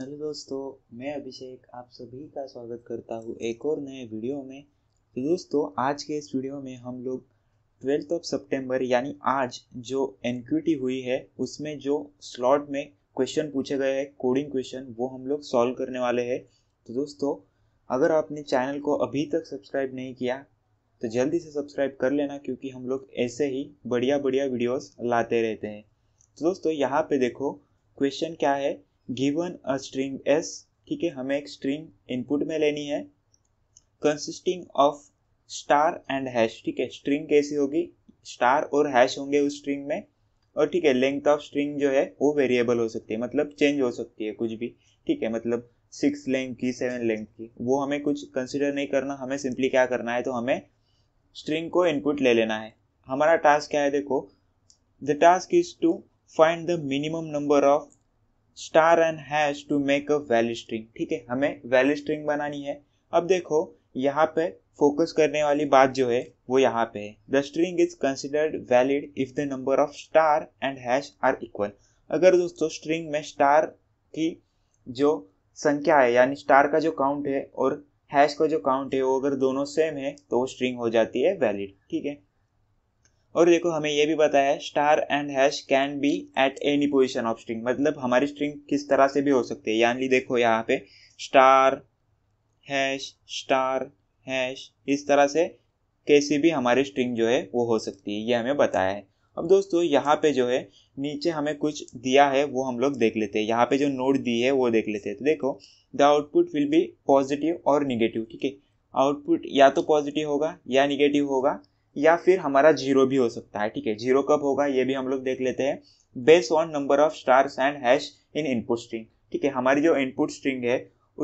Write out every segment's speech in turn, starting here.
hello दोस्तों मैं अभिषेक आप सभी का स्वागत करता हूँ एक और नए वीडियो में तो दोस्तों आज के इस वीडियो में हम लोग ट्वेल्थ ऑफ सितंबर यानी आज जो एन हुई है उसमें जो स्लॉट में क्वेश्चन पूछे गए हैं कोडिंग क्वेश्चन वो हम लोग सॉल्व करने वाले हैं तो दोस्तों अगर आपने चैनल को अभी तक सब्सक्राइब नहीं किया तो जल्दी से सब्सक्राइब कर लेना क्योंकि हम लोग ऐसे ही बढ़िया बढ़िया वीडियोस लाते रहते हैं तो दोस्तों यहाँ पे देखो क्वेश्चन क्या है गिवन अ स्ट्रिंग एस ठीक है हमें एक स्ट्रिंग इनपुट में लेनी है consisting of star and hash ठीक है स्ट्रिंग कैसी होगी स्टार और हैश होंगे उस स्ट्रिंग में और ठीक है लेंथ ऑफ स्ट्रिंग जो है वो वेरिएबल हो सकती है मतलब चेंज हो सकती है कुछ भी ठीक है मतलब सिक्स लेंथ की सेवन लेंथ की वो हमें कुछ कंसिडर नहीं करना हमें सिंपली क्या करना है तो हमें स्ट्रिंग को इनपुट ले लेना है हमारा टास्क क्या है देखो the task is to find the minimum number of star and hash to make a value string ठीक है हमें वैल्यू स्ट्रिंग बनानी है अब देखो यहाँ पे फोकस करने वाली बात जो है वो यहाँ पे है the string is considered valid if the number of star and hash are equal अगर दोस्तों स्ट्रिंग में स्टार की जो संख्या है यानी स्टार का जो काउंट है और हैश का जो काउंट है वो अगर दोनों सेम है तो वो स्ट्रिंग हो जाती है वैलिड ठीक है और देखो हमें ये भी बताया है star and hash can be at any position of string मतलब हमारी स्ट्रिंग किस तरह से भी हो सकती है यानी देखो यहाँ पे स्टार हैश स्टार हैश इस तरह से कैसी भी हमारी स्ट्रिंग जो है वो हो सकती है ये हमें बताया है अब दोस्तों यहाँ पे जो है नीचे हमें कुछ दिया है वो हम लोग देख लेते हैं यहाँ पे जो नोट दी है वो देख लेते हैं तो देखो the output will be positive और निगेटिव ठीक है आउटपुट या तो पॉजिटिव होगा या निगेटिव होगा या फिर हमारा जीरो भी हो सकता है ठीक है जीरो कब होगा ये भी हम लोग देख लेते हैं based on number of stars and hash in input string ठीक है हमारी जो इनपुट स्ट्रिंग है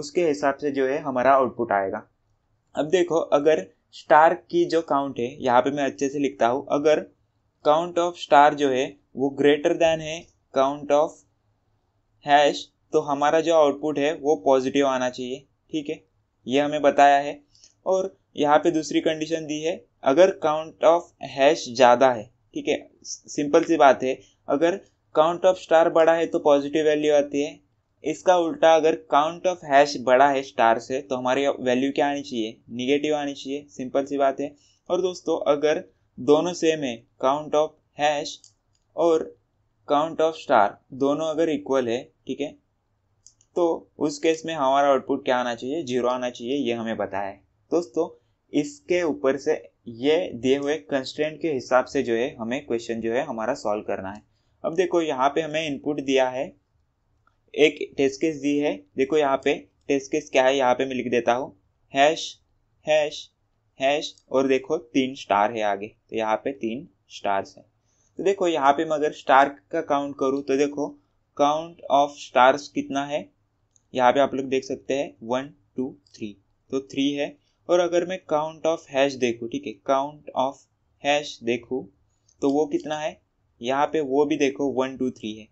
उसके हिसाब से जो है हमारा आउटपुट आएगा अब देखो अगर स्टार की जो काउंट है यहाँ पे मैं अच्छे से लिखता हूँ अगर काउंट ऑफ स्टार जो है वो ग्रेटर देन है काउंट ऑफ हैश तो हमारा जो आउटपुट है वो पॉजिटिव आना चाहिए ठीक है ये हमें बताया है और यहाँ पे दूसरी कंडीशन दी है अगर काउंट ऑफ हैश ज़्यादा है ठीक है सिंपल सी बात है अगर काउंट ऑफ स्टार बड़ा है तो पॉजिटिव वैल्यू आती है इसका उल्टा अगर काउंट ऑफ हैश बड़ा है स्टार से तो हमारी वैल्यू क्या आनी चाहिए निगेटिव आनी चाहिए सिंपल सी बात है और दोस्तों अगर दोनों सेम है काउंट ऑफ हैश और काउंट ऑफ स्टार दोनों अगर इक्वल है ठीक है तो उस केस में हमारा आउटपुट क्या आना चाहिए जीरो आना चाहिए ये हमें पता है दोस्तों इसके ऊपर से ये दिए हुए कंस्टेंट के हिसाब से जो है हमें क्वेश्चन जो है हमारा सॉल्व करना है अब देखो यहाँ पे हमें इनपुट दिया है एक टेस्ट केस दी है देखो यहाँ पे टेस्ट केस क्या है यहाँ पे मैं लिख देता हूँ हैश हैश हैश और देखो तीन स्टार है आगे तो यहाँ पे तीन स्टार्स है तो देखो यहाँ पे मैं अगर स्टार का काउंट करूँ तो देखो काउंट ऑफ स्टार्स कितना है यहाँ पे आप लोग देख सकते हैं वन टू थ्री तो थ्री है और अगर मैं काउंट ऑफ हैश देखूँ ठीक है काउंट ऑफ हैश देखूँ तो वो कितना है यहाँ पे वो भी देखो वन टू थ्री है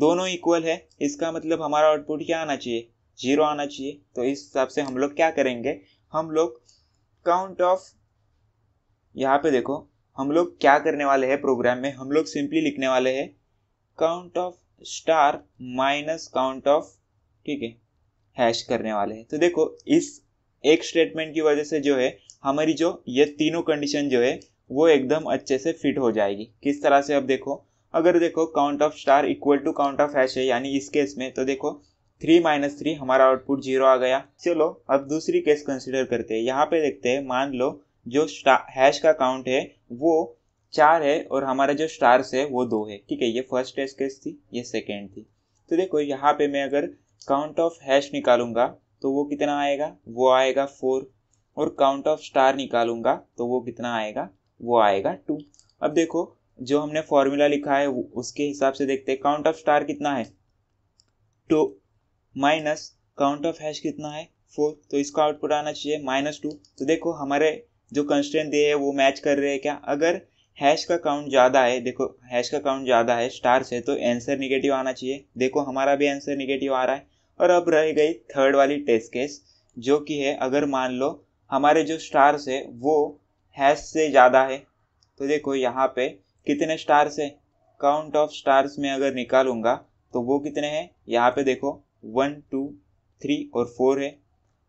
दोनों इक्वल है इसका मतलब हमारा आउटपुट क्या आना चाहिए जीरो आना चाहिए तो इस हिसाब से हम लोग क्या करेंगे हम लोग काउंट ऑफ यहाँ पे देखो हम लोग क्या करने वाले हैं प्रोग्राम में हम लोग सिंपली लिखने वाले हैं count of star minus count of ठीक है हैश करने वाले हैं तो देखो इस एक स्टेटमेंट की वजह से जो है हमारी जो ये तीनों कंडीशन जो है वो एकदम अच्छे से फिट हो जाएगी किस तरह से अब देखो अगर देखो count of star equal to count of hash है यानी इस केस में तो देखो थ्री माइनस थ्री हमारा आउटपुट जीरो आ गया चलो अब दूसरी केस कंसिडर करते हैं यहाँ पे देखते हैं मान लो जो हैश का काउंट है वो चार है और हमारा जो स्टार्स है वो दो है ठीक है ये फर्स्ट टेस्ट केस थी ये सेकेंड थी तो देखो यहाँ पे मैं अगर काउंट ऑफ हैश निकालूंगा तो वो कितना आएगा वो आएगा फोर और काउंट ऑफ स्टार निकालूंगा तो वो कितना आएगा वो आएगा टू अब देखो जो हमने फॉर्मूला लिखा है उसके हिसाब से देखते हैं काउंट ऑफ स्टार कितना है two minus count of hash कितना है फोर तो इसका आउटपुट आना चाहिए माइनस टू तो देखो हमारे जो कंस्टेंट दिए है वो मैच कर रहे हैं क्या अगर हैश का काउंट ज़्यादा है देखो हैश का काउंट ज़्यादा है स्टार से तो आंसर निगेटिव आना चाहिए देखो हमारा भी आंसर निगेटिव आ रहा है और अब रह गई थर्ड वाली टेस्ट केस जो कि है अगर मान लो हमारे जो स्टार्स है वो हैश से ज़्यादा है तो देखो यहाँ पे कितने स्टार्स है काउंट ऑफ स्टार्स में अगर निकालूंगा तो वो कितने हैं यहाँ पे देखो वन टू थ्री और फोर है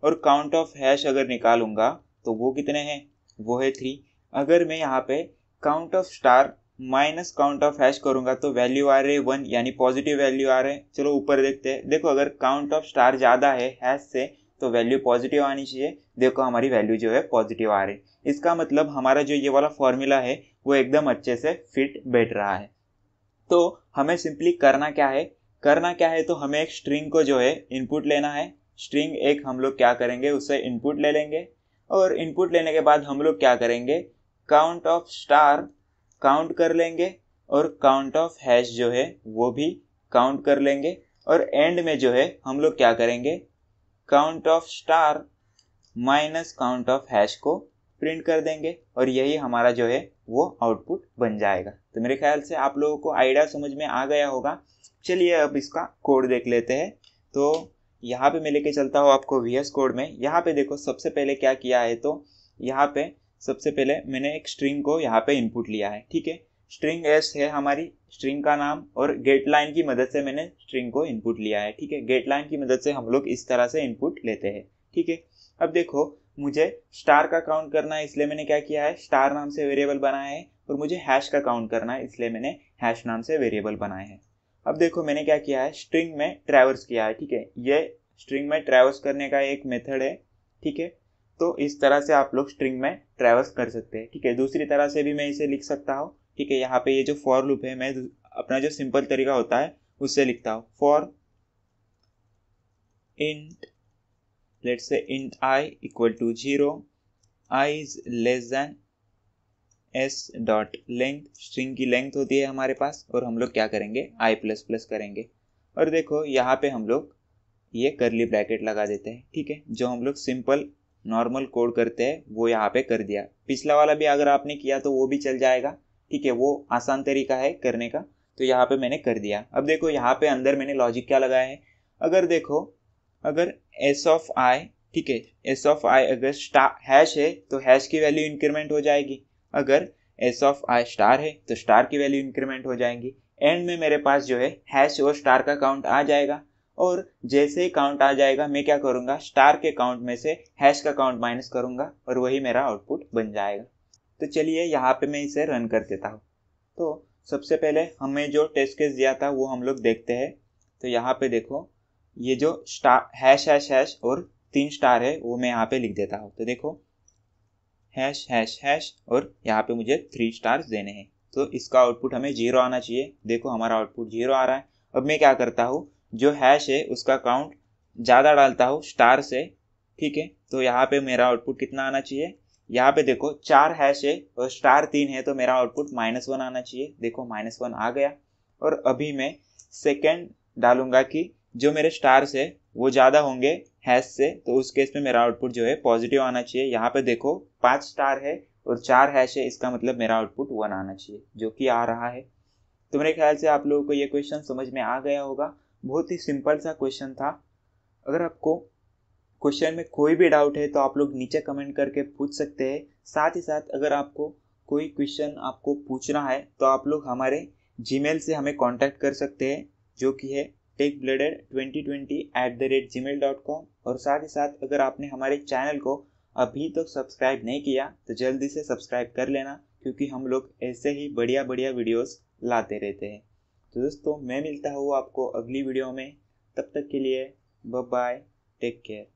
और काउंट ऑफ हैश अगर निकालूंगा तो वो कितने हैं वो है थ्री अगर मैं यहाँ पे count of star minus count of hash करूंगा तो वैल्यू आ रही है वन यानी पॉजिटिव वैल्यू आ रहे हैं चलो ऊपर देखते हैं देखो अगर काउंट ऑफ स्टार ज़्यादा है हैश से तो वैल्यू पॉजिटिव आनी चाहिए देखो हमारी वैल्यू जो है पॉजिटिव आ रही है इसका मतलब हमारा जो ये वाला फॉर्मूला है वो एकदम अच्छे से फिट बैठ रहा है तो हमें सिंपली करना क्या है करना क्या है तो हमें एक स्ट्रिंग को जो है इनपुट लेना है स्ट्रिंग एक हम लोग क्या करेंगे उससे इनपुट ले लेंगे और इनपुट लेने के बाद हम लोग क्या करेंगे काउंट ऑफ स्टार काउंट कर लेंगे और काउंट ऑफ हैश जो है वो भी काउंट कर लेंगे और एंड में जो है हम लोग क्या करेंगे count of star minus count of hash को प्रिंट कर देंगे और यही हमारा जो है वो आउटपुट बन जाएगा तो मेरे ख्याल से आप लोगों को आइडिया समझ में आ गया होगा चलिए अब इसका कोड देख लेते हैं तो यहाँ पे मैं लेके चलता हूँ आपको वी कोड में यहाँ पे देखो सबसे पहले क्या किया है तो यहाँ पे सबसे पहले मैंने एक स्ट्रिंग को यहाँ पे इनपुट लिया है ठीक है स्ट्रिंग एस है हमारी स्ट्रिंग का नाम और गेट लाइन की मदद से मैंने स्ट्रिंग को इनपुट लिया है ठीक है गेट लाइन की मदद से हम लोग इस तरह से इनपुट लेते हैं ठीक है अब देखो मुझे स्टार का काउंट करना है इसलिए मैंने क्या किया है स्टार नाम से वेरिएबल बनाया है और मुझे हैश का काउंट करना है इसलिए मैंने हैश नाम से वेरिएबल बनाए हैं अब देखो मैंने क्या किया है स्ट्रिंग में ट्रैवर्स किया है ठीक है ये स्ट्रिंग में ट्रैवर्स करने का एक मेथड है ठीक है तो इस तरह से आप लोग स्ट्रिंग में ट्रेवल्स कर सकते हैं ठीक है दूसरी तरह से भी मैं इसे लिख सकता हूँ ठीक है यहाँ पे ये जो फॉर लूप है मैं अपना जो सिंपल तरीका होता है उससे लिखता हूँ for int let's say int I equal to zero I is less than s dot length string की लेंथ होती है हमारे पास और हम लोग क्या करेंगे आई प्लस प्लस करेंगे और देखो यहाँ पे हम लोग ये करली ब्रैकेट लगा देते हैं ठीक है जो हम लोग सिंपल नॉर्मल कोड करते हैं वो यहाँ पे कर दिया पिछला वाला भी अगर आपने किया तो वो भी चल जाएगा ठीक है वो आसान तरीका है करने का तो यहाँ पे मैंने कर दिया अब देखो यहाँ पे अंदर मैंने लॉजिक क्या लगाया है अगर देखो अगर एस ऑफ आई ठीक है एस ऑफ आई अगर स्टार हैश है तो हैश की वैल्यू इंक्रीमेंट हो जाएगी अगर एस ऑफ आई स्टार है तो स्टार की वैल्यू इंक्रीमेंट हो जाएगी एंड में मेरे पास जो है हैश और स्टार का काउंट आ जाएगा और जैसे ही काउंट आ जाएगा मैं क्या करूंगा स्टार के काउंट में से हैश का काउंट माइनस करूंगा और वही मेरा आउटपुट बन जाएगा तो चलिए यहाँ पे मैं इसे रन कर देता हूँ तो सबसे पहले हमें जो टेस्ट केस दिया था वो हम लोग देखते हैं तो यहाँ पे देखो ये जो स्टार हैश हैश हैश और तीन स्टार है वो मैं यहाँ पे लिख देता हूँ तो देखो हैश हैश हैश और यहाँ पे मुझे थ्री स्टार देने हैं तो इसका आउटपुट हमें जीरो आना चाहिए देखो हमारा आउटपुट जीरो आ रहा है अब मैं क्या करता हूँ जो हैश है उसका काउंट ज़्यादा डालता हूँ स्टार से ठीक है तो यहाँ पे मेरा आउटपुट कितना आना चाहिए यहाँ पे देखो चार हैश है और स्टार तीन है तो मेरा आउटपुट माइनस वन आना चाहिए देखो माइनस वन आ गया और अभी मैं सेकेंड डालूंगा कि जो मेरे स्टार्स है वो ज़्यादा होंगे हैश से तो उस केस में मेरा आउटपुट जो है पॉजिटिव आना चाहिए यहाँ पे देखो पाँच स्टार है और चार हैश है इसका मतलब मेरा आउटपुट वन आना चाहिए जो कि आ रहा है तो मेरे ख्याल से आप लोगों को ये क्वेश्चन समझ में आ गया होगा बहुत ही सिंपल सा क्वेश्चन था अगर आपको क्वेश्चन में कोई भी डाउट है तो आप लोग नीचे कमेंट करके पूछ सकते हैं साथ ही साथ अगर आपको कोई क्वेश्चन आपको पूछना है तो आप लोग हमारे जीमेल से हमें कांटेक्ट कर सकते हैं जो कि है tech blooded twenty twenty at the rate Gmail dot com और साथ ही साथ अगर आपने हमारे चैनल को अभी तक तो सब्सक्राइब नहीं किया तो जल्दी से सब्सक्राइब कर लेना क्योंकि हम लोग ऐसे ही बढ़िया बढ़िया वीडियोस लाते रहते हैं तो दोस्तों मैं मिलता हूँ आपको अगली वीडियो में तब तक के लिए बाय टेक केयर